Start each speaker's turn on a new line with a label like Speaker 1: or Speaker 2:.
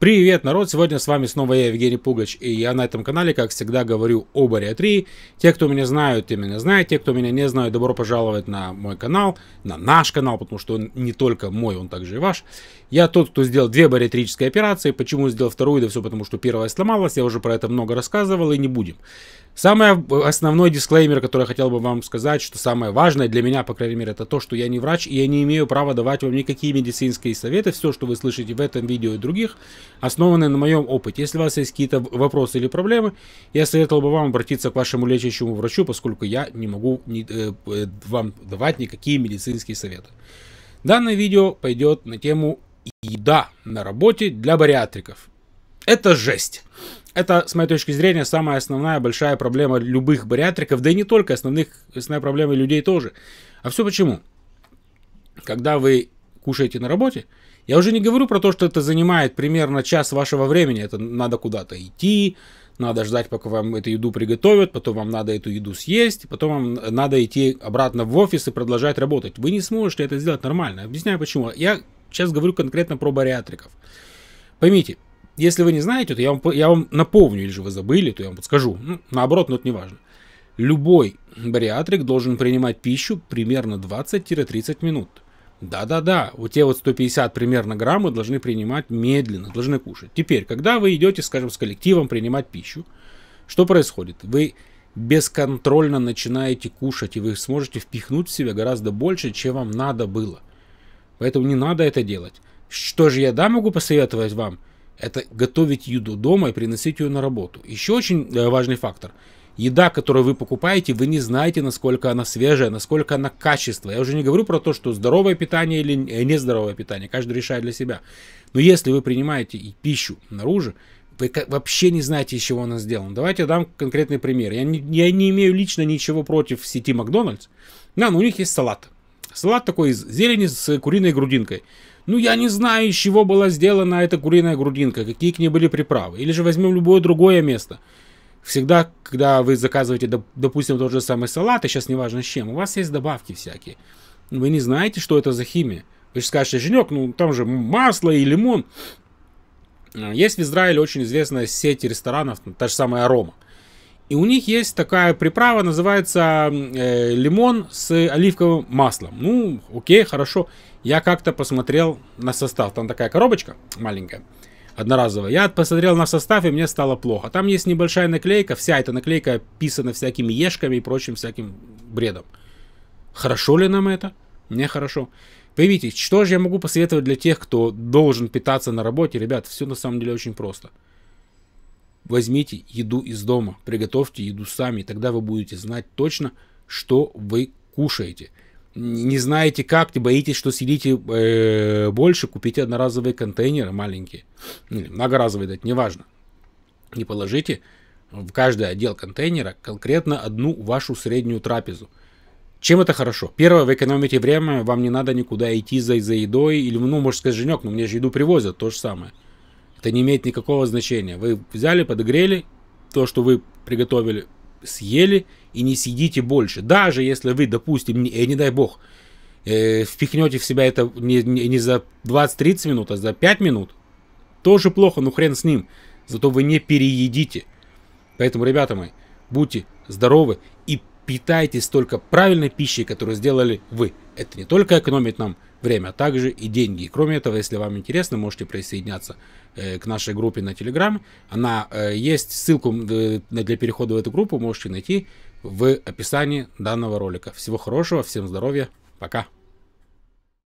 Speaker 1: Привет, народ! Сегодня с вами снова я, Евгений Пугач, и я на этом канале, как всегда, говорю о бариатрии. Те, кто меня знают, те меня знают, те, кто меня не знают, добро пожаловать на мой канал, на наш канал, потому что он не только мой, он также и ваш. Я тот, кто сделал две бариатрические операции, почему сделал вторую, да все потому, что первая сломалась, я уже про это много рассказывал и не будем. Самый основной дисклеймер, который я хотел бы вам сказать, что самое важное для меня, по крайней мере, это то, что я не врач, и я не имею права давать вам никакие медицинские советы. Все, что вы слышите в этом видео и других, основанные на моем опыте. Если у вас есть какие-то вопросы или проблемы, я советовал бы вам обратиться к вашему лечащему врачу, поскольку я не могу ни, э, э вам давать никакие медицинские советы. Данное видео пойдет на тему «Еда на работе для бариатриков». Это жесть. Это, с моей точки зрения, самая основная большая проблема любых бариатриков, да и не только основных, основная проблема людей тоже. А все почему? Когда вы кушаете на работе, я уже не говорю про то, что это занимает примерно час вашего времени. Это надо куда-то идти, надо ждать, пока вам эту еду приготовят, потом вам надо эту еду съесть, потом вам надо идти обратно в офис и продолжать работать. Вы не сможете это сделать нормально. Объясняю почему. Я сейчас говорю конкретно про бариатриков. Поймите, если вы не знаете, то я вам, я вам напомню, или же вы забыли, то я вам подскажу. Ну, наоборот, но это не важно. Любой бариатрик должен принимать пищу примерно 20-30 минут. Да-да-да, вот те вот 150 примерно граммы должны принимать медленно, должны кушать. Теперь, когда вы идете, скажем, с коллективом принимать пищу, что происходит? Вы бесконтрольно начинаете кушать, и вы сможете впихнуть в себя гораздо больше, чем вам надо было. Поэтому не надо это делать. Что же я да могу посоветовать вам? Это готовить еду дома и приносить ее на работу. Еще очень э, важный фактор – еда, которую вы покупаете, вы не знаете, насколько она свежая, насколько она качественная. Я уже не говорю про то, что здоровое питание или нездоровое питание. Каждый решает для себя. Но если вы принимаете и пищу наружу, вы вообще не знаете, из чего она сделана. Давайте я дам конкретный пример. Я не, я не имею лично ничего против сети Макдональдс. Да, но у них есть салат. Салат такой из зелени с куриной грудинкой. Ну, я не знаю, из чего была сделана эта куриная грудинка, какие к ней были приправы. Или же возьмем любое другое место всегда, когда вы заказываете, допустим, тот же самый салат, и сейчас неважно с чем, у вас есть добавки всякие. Вы не знаете, что это за химия. Вы же скажете, Женек, ну там же масло и лимон. А, есть в Израиле очень известная сеть ресторанов, ну, та же самая Арома. И у них есть такая приправа, называется э, лимон с оливковым маслом. Ну, окей, хорошо. Я как-то посмотрел на состав. Там такая коробочка маленькая одноразовая. Я посмотрел на состав, и мне стало плохо. Там есть небольшая наклейка, вся эта наклейка писана всякими ешками и прочим всяким бредом. Хорошо ли нам это? Мне Нехорошо. Поймите, что же я могу посоветовать для тех, кто должен питаться на работе? Ребят, все на самом деле очень просто. Возьмите еду из дома, приготовьте еду сами, и тогда вы будете знать точно, что вы кушаете не знаете как, не боитесь, что съедите э, больше, купите одноразовые контейнеры маленькие, ну, или многоразовые, дать, неважно. Не положите в каждый отдел контейнера конкретно одну вашу среднюю трапезу. Чем это хорошо? Первое, вы экономите время, вам не надо никуда идти за, за едой, или, ну, может сказать, женек, но ну, мне же еду привозят, то же самое. Это не имеет никакого значения. Вы взяли, подогрели то, что вы приготовили, съели и не сидите больше. Даже если вы, допустим, не, э, не дай бог, э, впихнете в себя это не, не, не за 20-30 минут, а за 5 минут, тоже плохо, ну хрен с ним. Зато вы не переедите. Поэтому, ребята мои, будьте здоровы и питайтесь только правильной пищей, которую сделали вы. Это не только экономит нам время, а также и деньги. Кроме этого, если вам интересно, можете присоединяться э, к нашей группе на Телеграме. Она э, есть, ссылку э, для перехода в эту группу можете найти в описании данного ролика. Всего хорошего, всем здоровья, пока!